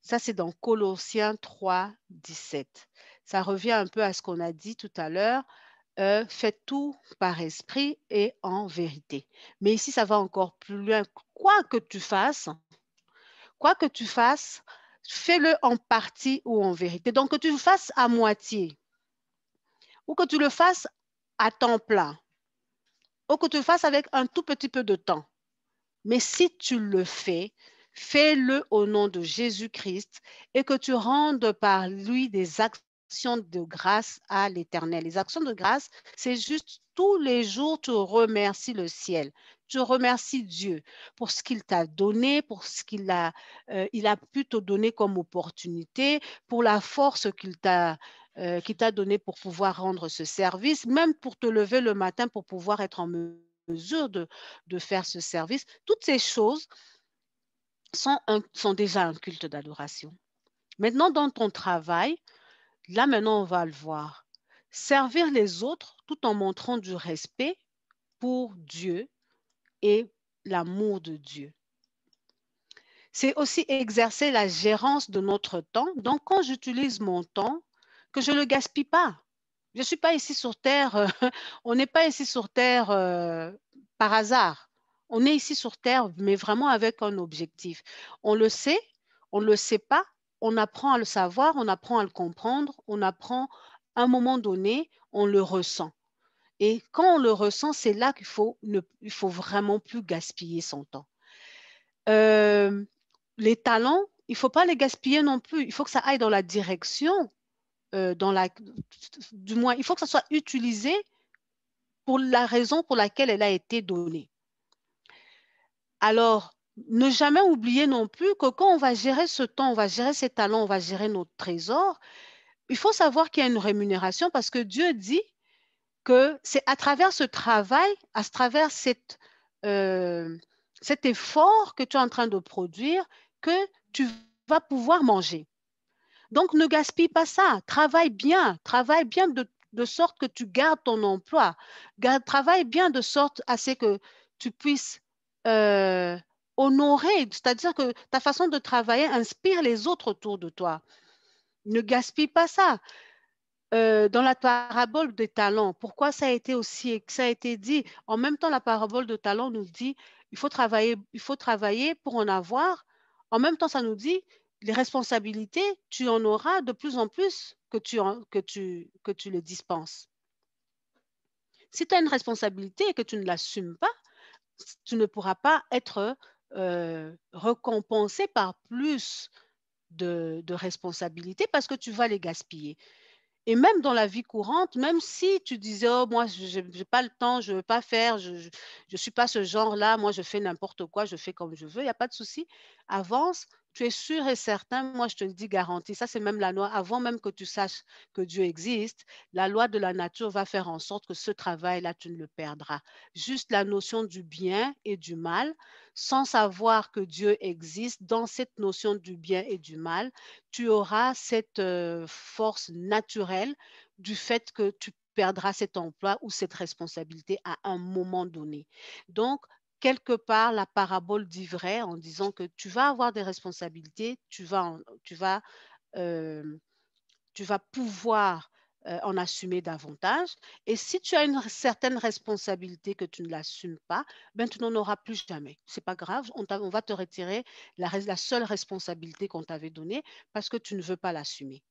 Ça, c'est dans Colossiens 3, 17. Ça revient un peu à ce qu'on a dit tout à l'heure. Euh, Fais tout par esprit et en vérité. Mais ici, ça va encore plus loin. Quoi que tu fasses, quoi que tu fasses, fais-le en partie ou en vérité. Donc, que tu le fasses à moitié ou que tu le fasses à temps plein ou que tu le fasses avec un tout petit peu de temps. Mais si tu le fais, fais-le au nom de Jésus-Christ et que tu rendes par lui des actions de grâce à l'Éternel. Les actions de grâce, c'est juste tous les jours, tu remercies le ciel. Tu remercies Dieu pour ce qu'il t'a donné, pour ce qu'il a, euh, il a pu te donner comme opportunité, pour la force qu'il t'a euh, t'a donnée pour pouvoir rendre ce service, même pour te lever le matin pour pouvoir être en mesure mesure de, faire ce service. Toutes ces choses sont, sont déjà un culte d'adoration. Maintenant, dans ton travail, là maintenant, on va le voir. Servir les autres tout en montrant du respect pour Dieu et l'amour de Dieu. C'est aussi exercer la gérance de notre temps. Donc, quand j'utilise mon temps, que je ne le gaspille pas. Je ne suis pas ici sur Terre, euh, on n'est pas ici sur Terre euh, par hasard. On est ici sur Terre, mais vraiment avec un objectif. On le sait, on ne le sait pas, on apprend à le savoir, on apprend à le comprendre, on apprend à un moment donné, on le ressent. Et quand on le ressent, c'est là qu'il faut, ne, faut vraiment plus gaspiller son temps. Euh, les talents, il ne faut pas les gaspiller non plus. Il faut que ça aille dans la direction euh, dans du moins, il faut que ça soit utilisé pour la raison pour laquelle elle a été donnée. Alors, ne jamais oublier non plus que quand on va gérer ce temps, on va gérer ses talents, on va gérer nos trésors, il faut savoir qu'il y a une rémunération parce que Dieu dit que c'est à travers ce travail, à travers euh, cet effort que tu es en train de produire, que tu vas pouvoir manger. Donc, ne gaspille pas ça. Travaille bien. Travaille bien de, sorte que tu gardes ton emploi. travaille bien de sorte à ce que tu puisses euh, honorer, c'est-à-dire que ta façon de travailler inspire les autres autour de toi. Ne gaspille pas ça. Euh, dans la parabole des talents, pourquoi ça a été aussi ça a été dit En même temps, la parabole de talents nous dit il faut travailler, il faut travailler pour en avoir. En même temps, ça nous dit les responsabilités, tu en auras de plus en plus que tu, les que tu, que tu le dispenses. Si tu as une responsabilité et que tu ne l'assumes pas, tu ne pourras pas être euh, récompensé par plus de, de responsabilités parce que tu vas les gaspiller. Et même dans la vie courante, même si tu disais, oh, moi, je n'ai pas le temps, je ne veux pas faire, je ne suis pas ce genre-là, moi, je fais n'importe quoi, je fais comme je veux, il n'y a pas de souci, avance, tu es sûr et certain, moi je te le dis garanti, ça c'est même la loi, avant même que tu saches que Dieu existe, la loi de la nature va faire en sorte que ce travail-là, tu ne le perdras. Juste la notion du bien et du mal, sans savoir que Dieu existe, dans cette notion du bien et du mal, tu auras cette euh, force naturelle du fait que tu perdras cet emploi ou cette responsabilité à un moment donné. Donc, quelque part la parabole dit vrai en disant que tu vas avoir des responsabilités, tu vas, tu vas, euh, tu vas pouvoir euh, en assumer davantage. Et si tu as une certaine responsabilité que tu ne l'assumes pas, ben, tu n'en auras plus jamais. C'est pas grave, on, on, va te retirer la seule responsabilité qu'on t'avait donnée parce que tu ne veux pas l'assumer.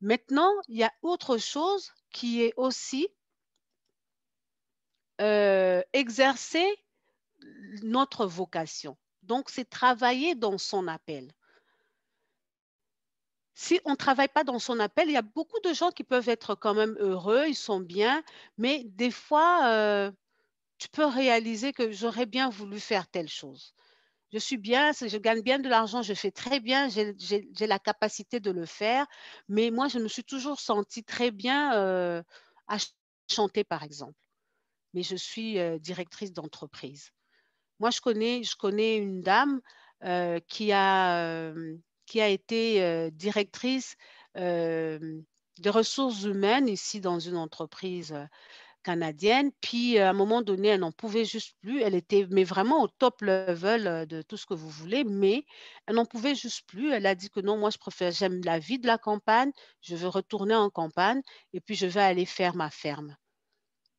Maintenant, il y a autre chose qui est aussi euh, exercer notre vocation. Donc, c'est travailler dans son appel. Si on ne travaille pas dans son appel, il y a beaucoup de gens qui peuvent être quand même heureux, ils sont bien, mais des fois, euh, tu peux réaliser que j'aurais bien voulu faire telle chose. Je suis bien, je gagne bien de l'argent, je fais très bien, j'ai la capacité de le faire, mais moi, je me suis toujours sentie très bien euh, à chanter, par exemple mais je suis euh, directrice d'entreprise. Moi, je connais, je connais une dame euh, qui, a, euh, qui a été directrice de ressources humaines ici dans une entreprise canadienne. Puis à un moment donné, elle n'en pouvait juste plus. Elle était mais vraiment au top level de tout ce que vous voulez, mais elle n'en pouvait juste plus. Elle a dit que non, moi je préfère, j'aime la vie de la campagne, je veux retourner en campagne et puis je vais aller faire ma ferme.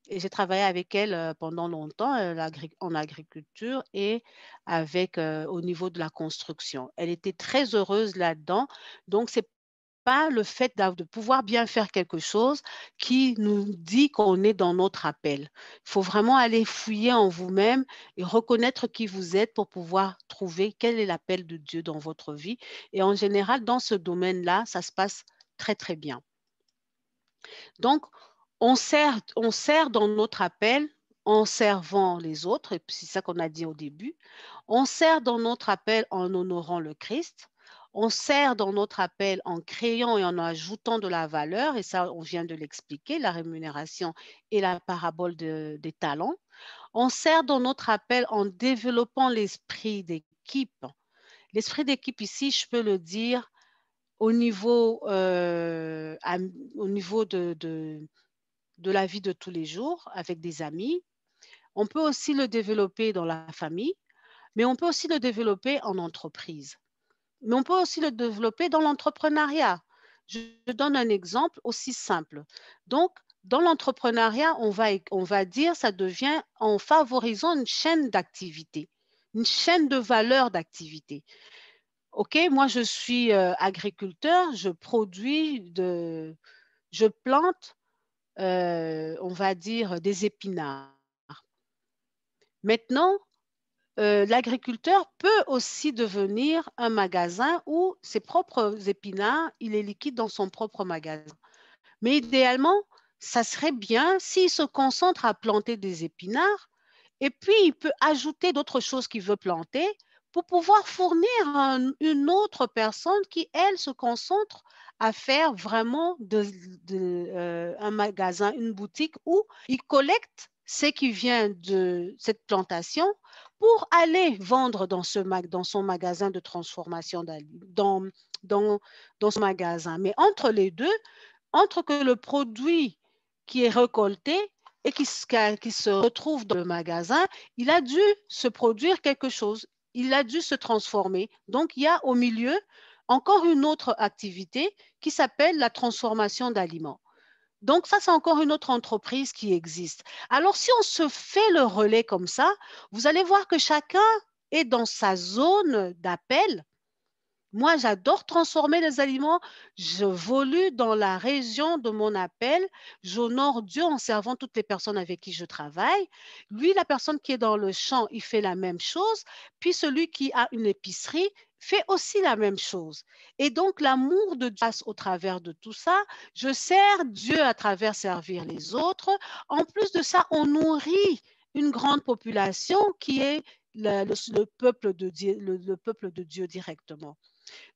Et j'ai travaillé avec elle euh, pendant longtemps euh, en agriculture et avec euh, au niveau de la construction. Elle était très heureuse là-dedans. Donc, c'est pas le fait de pouvoir bien faire quelque chose qui nous dit qu'on est dans notre appel. Il faut vraiment aller fouiller en vous-même et reconnaître qui vous êtes pour pouvoir trouver quel est l'appel de Dieu dans votre vie. Et en général, dans ce domaine-là, ça se passe très, très bien. Donc, on sert, on sert dans notre appel en servant les autres, et c'est ça qu'on a dit au début, on sert dans notre appel en honorant le Christ, on sert dans notre appel en créant et en ajoutant de la valeur, et ça on vient de l'expliquer, la rémunération et la parabole des talents, on sert dans notre appel en développant l'esprit d'équipe. L'esprit d'équipe ici, je peux le dire au niveau, euh, au niveau de de la vie de tous les jours avec des amis. On peut aussi le développer dans la famille, mais on peut aussi le développer en entreprise. Mais on peut aussi le développer dans l'entrepreneuriat. Je donne un exemple aussi simple. Donc, dans l'entrepreneuriat, on va, on va dire, ça devient en favorisant une chaîne d'activité, une chaîne de valeur d'activité. OK, moi, je suis euh, agriculteur, je produis, de, je plante, euh, on va dire, des épinards. Maintenant, euh, l'agriculteur peut aussi devenir un magasin où ses propres épinards, il les liquide dans son propre magasin. Mais idéalement, ça serait bien s'il se concentre à planter des épinards et puis il peut ajouter d'autres choses qu'il veut planter pour pouvoir fournir une autre personne qui, elle, se concentre à faire vraiment euh, un magasin, une boutique où il collecte ce qui vient de cette plantation pour aller vendre dans, ce, dans son magasin de transformation, dans, dans, dans son magasin. Mais entre les deux, entre que le produit qui est récolté et qui, qui, se retrouve dans le magasin, il a dû se produire quelque chose, il a dû se transformer. Donc, il y a au milieu encore une autre activité qui s'appelle la transformation d'aliments. Donc ça, c'est encore une autre entreprise qui existe. Alors si on se fait le relais comme ça, vous allez voir que chacun est dans sa zone d'appel moi, j'adore transformer les aliments. Je volue dans la région de mon appel. J'honore Dieu en servant toutes les personnes avec qui je travaille. Lui, la personne qui est dans le champ, il fait la même chose. Puis celui qui a une épicerie, fait aussi la même chose. Et donc, l'amour de Dieu passe au travers de tout ça. Je sers Dieu à travers servir les autres. En plus de ça, on nourrit une grande population qui est le, le peuple de Dieu directement.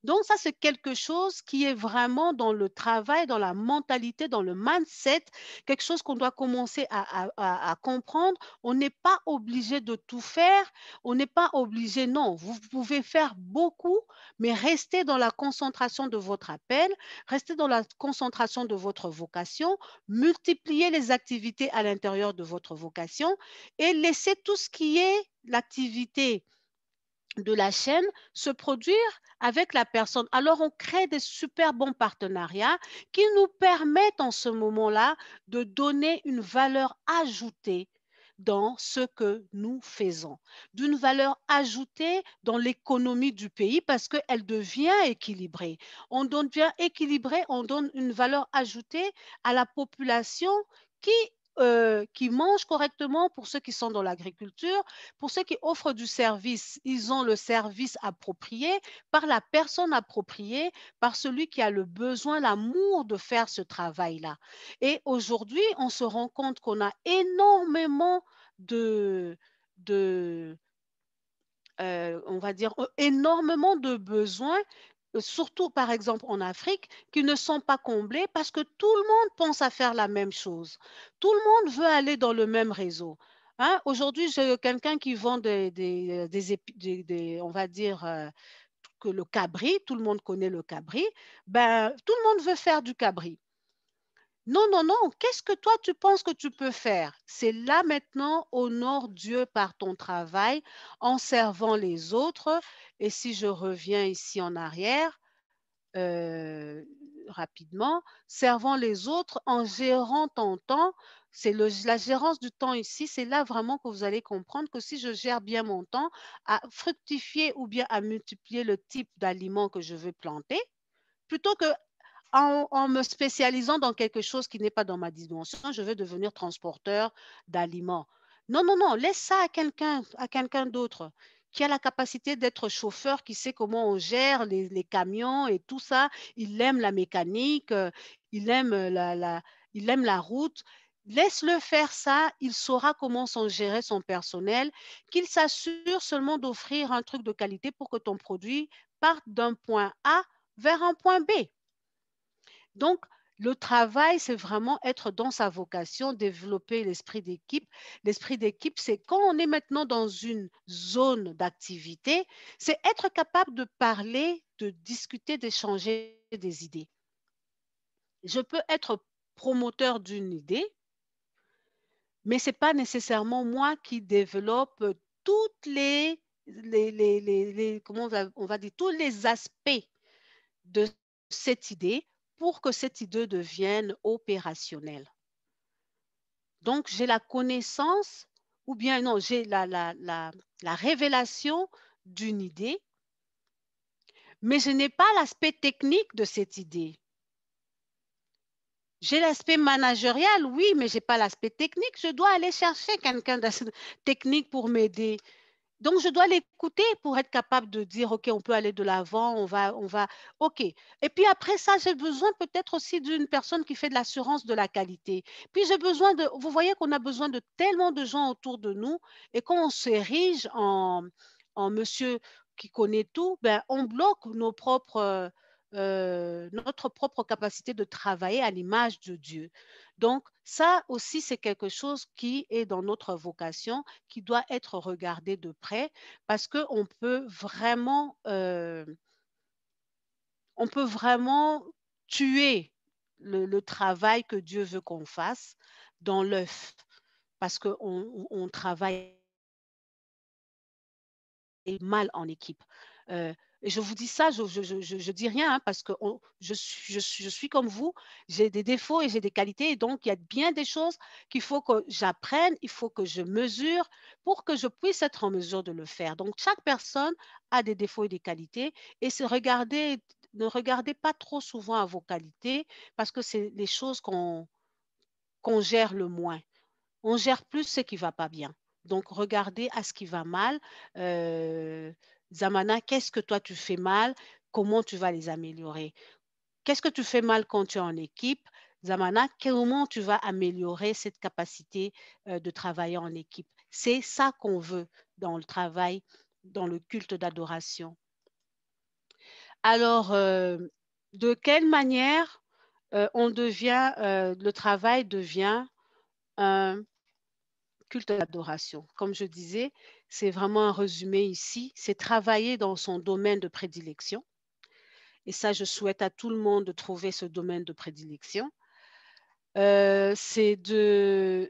Donc ça, c'est quelque chose qui est vraiment dans le travail, dans la mentalité, dans le mindset, quelque chose qu'on doit commencer à, comprendre. On n'est pas obligé de tout faire, on n'est pas obligé, non, vous pouvez faire beaucoup, mais restez dans la concentration de votre appel, restez dans la concentration de votre vocation, multipliez les activités à l'intérieur de votre vocation et laissez tout ce qui est l'activité de la chaîne se produire avec la personne. Alors, on crée des super bons partenariats qui nous permettent en ce moment-là de donner une valeur ajoutée dans ce que nous faisons, d'une valeur ajoutée dans l'économie du pays parce qu'elle devient équilibrée. On devient équilibré, on donne une valeur ajoutée à la population qui euh, qui mangent correctement, pour ceux qui sont dans l'agriculture, pour ceux qui offrent du service, ils ont le service approprié par la personne appropriée, par celui qui a le besoin, l'amour de faire ce travail-là. Et aujourd'hui, on se rend compte qu'on a énormément de... Euh, on va dire, euh, énormément de besoins euh, surtout par exemple en Afrique, qui ne sont pas comblés parce que tout le monde pense à faire la même chose. Tout le monde veut aller dans le même réseau. Hein. Aujourd'hui, j'ai quelqu'un qui vend des, euh, on va dire, euh, que le cabri, tout le monde connaît le cabri, ben, tout le monde veut faire du cabri. Non, non, non, qu'est-ce que toi tu penses que tu peux faire C'est là maintenant, honore Dieu par ton travail en servant les autres. Et si je reviens ici en arrière, euh, rapidement, servant les autres en gérant ton temps. C'est la gérance du temps ici, c'est là vraiment que vous allez comprendre que si je gère bien mon temps, à fructifier ou bien à multiplier le type d'aliments que je veux planter, plutôt que en, me spécialisant dans quelque chose qui n'est pas dans ma dimension, je veux devenir transporteur d'aliments. Non, non, non, laisse ça à quelqu'un, à quelqu'un d'autre qui a la capacité d'être chauffeur, qui sait comment on gère les, camions et tout ça. Il aime la mécanique, euh, il aime euh, il aime la route. Laisse-le faire ça, il saura comment s'en gérer son personnel, qu'il s'assure seulement d'offrir un truc de qualité pour que ton produit parte d'un point A vers un point B. Donc, le travail, c'est vraiment être dans sa vocation, développer l'esprit d'équipe. L'esprit d'équipe, c'est quand on est maintenant dans une zone d'activité, c'est être capable de parler, de discuter, d'échanger des idées. Je peux être promoteur d'une idée, mais ce n'est pas nécessairement moi qui développe toutes les, on va dire, tous les aspects de cette idée pour que cette idée devienne opérationnelle. Donc, j'ai la connaissance, ou bien non, j'ai la, la révélation d'une idée, mais je n'ai pas l'aspect technique de cette idée. J'ai l'aspect managérial, oui, mais je n'ai pas l'aspect technique. Je dois aller chercher quelqu'un de technique pour m'aider. Donc, je dois l'écouter pour être capable de dire, OK, on peut aller de l'avant, on va, on va, OK. Et puis après ça, j'ai besoin peut-être aussi d'une personne qui fait de l'assurance de la qualité. Puis j'ai besoin de, vous voyez qu'on a besoin de tellement de gens autour de nous et quand on s'érige en, en monsieur qui connaît tout, ben, on bloque nos propres, euh, notre propre capacité de travailler à l'image de Dieu. Donc, ça aussi, c'est quelque chose qui est dans notre vocation, qui doit être regardé de près, parce qu'on peut vraiment, euh, on peut vraiment tuer le, travail que Dieu veut qu'on fasse dans l'œuf, parce qu'on travaille mal en équipe. Euh, et je vous dis ça, je ne dis rien, hein, parce que je, suis comme vous, j'ai des défauts et j'ai des qualités, et donc il y a bien des choses qu'il faut que j'apprenne, il faut que je mesure pour que je puisse être en mesure de le faire. Donc chaque personne a des défauts et des qualités, et ne regardez pas trop souvent à vos qualités, parce que c'est les choses qu'on gère le moins. On gère plus ce qui ne va pas bien. Donc regardez à ce qui va mal. Euh, Zamana, qu'est-ce que toi tu fais mal Comment tu vas les améliorer Qu'est-ce que tu fais mal quand tu es en équipe Zamana, comment tu vas améliorer cette capacité euh, de travailler en équipe C'est ça qu'on veut dans le travail, dans le culte d'adoration. Alors, euh, de quelle manière euh, on devient, le travail devient un culte d'adoration Comme je disais, c'est vraiment un résumé ici, c'est travailler dans son domaine de prédilection. Et ça, je souhaite à tout le monde de trouver ce domaine de prédilection. Euh, c'est de,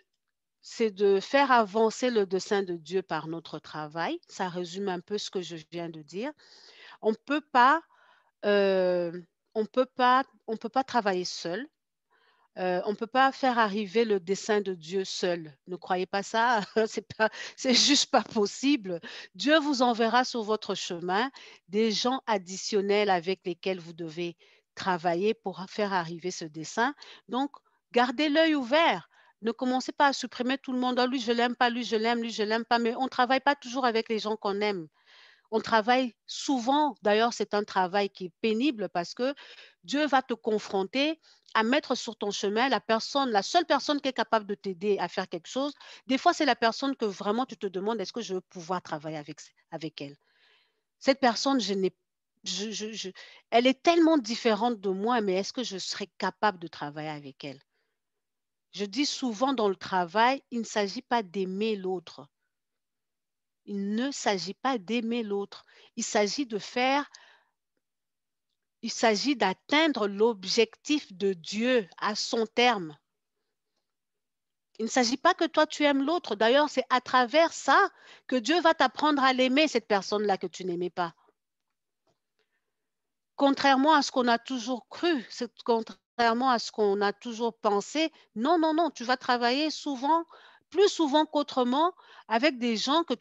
faire avancer le dessein de Dieu par notre travail. Ça résume un peu ce que je viens de dire. On ne peut euh, peut peut pas travailler seul. Euh, on ne peut pas faire arriver le dessein de Dieu seul. Ne croyez pas ça, c'est juste pas possible. Dieu vous enverra sur votre chemin des gens additionnels avec lesquels vous devez travailler pour faire arriver ce dessein. Donc, gardez l'œil ouvert. Ne commencez pas à supprimer tout le monde. Oh, lui, je l'aime pas, lui, je l'aime, lui, je l'aime pas. Mais on ne travaille pas toujours avec les gens qu'on aime on travaille souvent, d'ailleurs c'est un travail qui est pénible parce que Dieu va te confronter à mettre sur ton chemin la personne, la seule personne qui est capable de t'aider à faire quelque chose. Des fois, c'est la personne que vraiment tu te demandes, est-ce que je veux pouvoir travailler avec, avec elle Cette personne, je n'ai je, je, elle est tellement différente de moi, mais est-ce que je serais capable de travailler avec elle Je dis souvent dans le travail, il ne s'agit pas d'aimer l'autre, il ne s'agit pas d'aimer l'autre. Il s'agit de faire, il s'agit d'atteindre l'objectif de Dieu à son terme. Il ne s'agit pas que toi tu aimes l'autre. D'ailleurs, c'est à travers ça que Dieu va t'apprendre à l'aimer, cette personne-là que tu n'aimais pas. Contrairement à ce qu'on a toujours cru, contrairement à ce qu'on a toujours pensé, non, non, non, tu vas travailler souvent plus souvent qu'autrement avec des gens que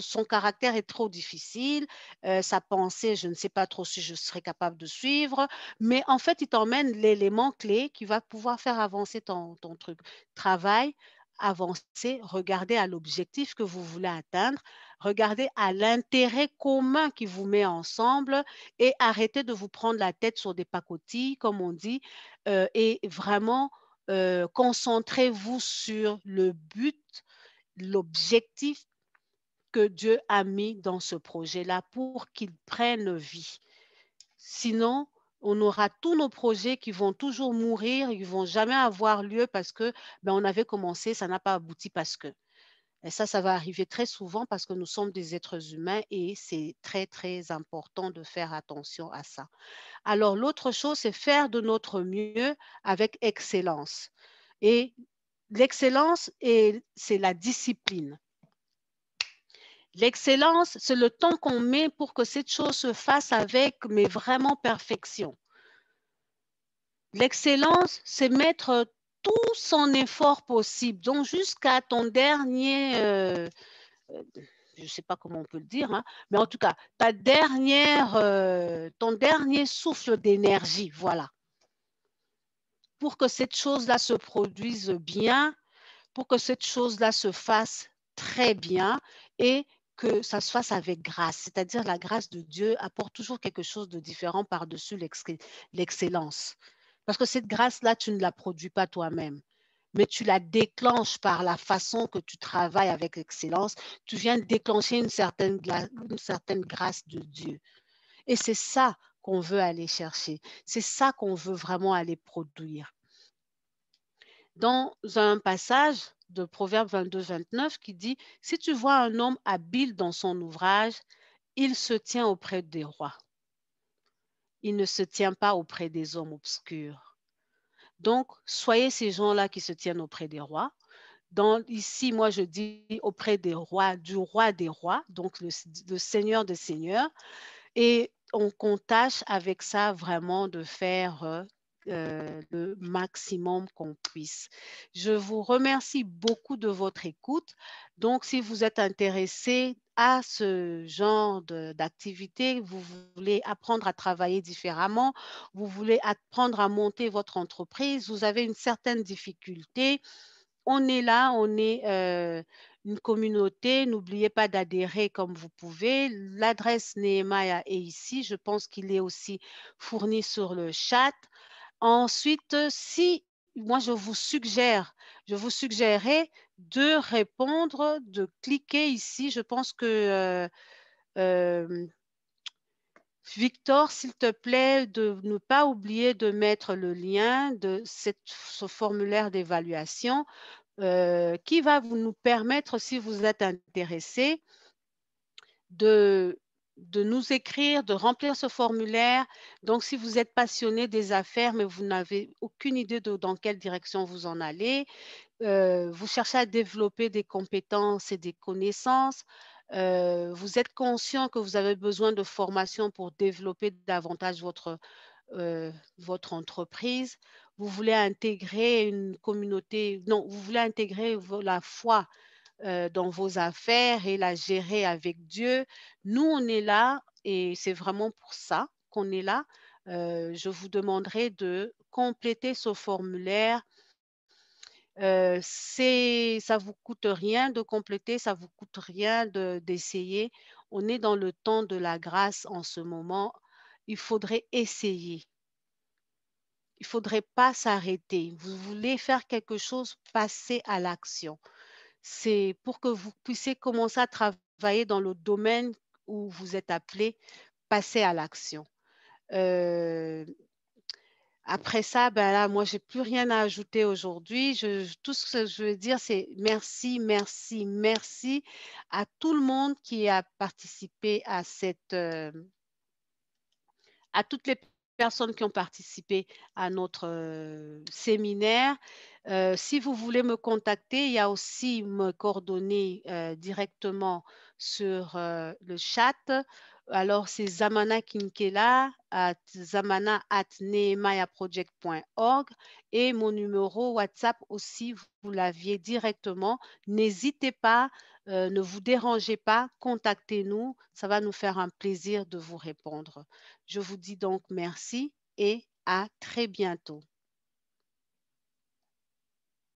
son caractère est trop difficile, euh, sa pensée, je ne sais pas trop si je serais capable de suivre, mais en fait, il t'emmène l'élément clé qui va pouvoir faire avancer ton, truc. Travail, avancer, regardez à l'objectif que vous voulez atteindre, regardez à l'intérêt commun qui vous met ensemble et arrêtez de vous prendre la tête sur des pacotilles, comme on dit, euh, et vraiment euh, concentrez-vous sur le but, l'objectif que Dieu a mis dans ce projet-là pour qu'il prenne vie. Sinon, on aura tous nos projets qui vont toujours mourir, ils vont jamais avoir lieu parce que ben, on avait commencé, ça n'a pas abouti parce que. Et ça, ça va arriver très souvent parce que nous sommes des êtres humains et c'est très, très important de faire attention à ça. Alors, l'autre chose, c'est faire de notre mieux avec excellence. Et l'excellence, c'est la discipline. L'excellence, c'est le temps qu'on met pour que cette chose se fasse avec, mais vraiment perfection. L'excellence, c'est mettre tout son effort possible, donc jusqu'à ton dernier, euh, euh, je ne sais pas comment on peut le dire, hein, mais en tout cas, ta dernière, euh, ton dernier souffle d'énergie, voilà. Pour que cette chose-là se produise bien, pour que cette chose-là se fasse très bien et que ça se fasse avec grâce, c'est-à-dire la grâce de Dieu apporte toujours quelque chose de différent par-dessus l'excellence. Parce que cette grâce-là, tu ne la produis pas toi-même, mais tu la déclenches par la façon que tu travailles avec excellence. Tu viens déclencher une certaine, certaine grâce de Dieu. Et c'est ça qu'on veut aller chercher. C'est ça qu'on veut vraiment aller produire. Dans un passage de Proverbe 22-29 qui dit, Si tu vois un homme habile dans son ouvrage, il se tient auprès des rois il ne se tient pas auprès des hommes obscurs. Donc, soyez ces gens-là qui se tiennent auprès des rois. Dans, ici, moi, je dis auprès des rois, du roi des rois, donc le, seigneur des seigneurs. Et on, tâche avec ça vraiment de faire euh, le maximum qu'on puisse. Je vous remercie beaucoup de votre écoute. Donc, si vous êtes intéressé à ce genre d'activité, vous voulez apprendre à travailler différemment, vous voulez apprendre à monter votre entreprise, vous avez une certaine difficulté, on est là, on est euh, une communauté. N'oubliez pas d'adhérer comme vous pouvez. L'adresse Nehemiah est ici. Je pense qu'il est aussi fourni sur le chat. Ensuite, si moi je vous suggère je vous suggérerais de répondre, de cliquer ici. Je pense que euh, euh, Victor, s'il te plaît, de ne pas oublier de mettre le lien de ce formulaire d'évaluation euh, qui va vous, nous permettre, si vous êtes intéressé, de de nous écrire, de remplir ce formulaire. Donc, si vous êtes passionné des affaires, mais vous n'avez aucune idée de dans quelle direction vous en allez, euh, vous cherchez à développer des compétences et des connaissances, euh, vous êtes conscient que vous avez besoin de formation pour développer davantage votre, euh, votre entreprise, vous voulez intégrer une communauté, non, vous voulez intégrer la foi euh, dans vos affaires et la gérer avec Dieu. Nous, on est là et c'est vraiment pour ça qu'on est là. Euh, je vous demanderai de compléter ce formulaire. Euh, c'est, ça vous coûte rien de compléter, ça vous coûte rien de, d'essayer. on est dans le temps de la grâce en ce moment. Il faudrait essayer. Il ne faudrait pas s'arrêter. Vous voulez faire quelque chose, passer à l'action c'est pour que vous puissiez commencer à travailler dans le domaine où vous êtes appelé, passer à l'action. Euh, après ça, ben moi je n'ai plus rien à ajouter aujourd'hui. tout ce que je veux dire, c'est merci, merci, merci à tout le monde qui a participé à cette, euh, à toutes les personnes qui ont participé à notre euh, séminaire. Euh, si vous voulez me contacter, il y a aussi me coordonnées euh, directement sur euh, le chat. Alors, c'est Zamana Kinkela at zamana at et mon numéro WhatsApp aussi, vous l'aviez directement. N'hésitez pas, ne vous dérangez pas, contactez-nous. Ça va nous faire un plaisir de vous répondre. Je vous dis donc merci et à très bientôt.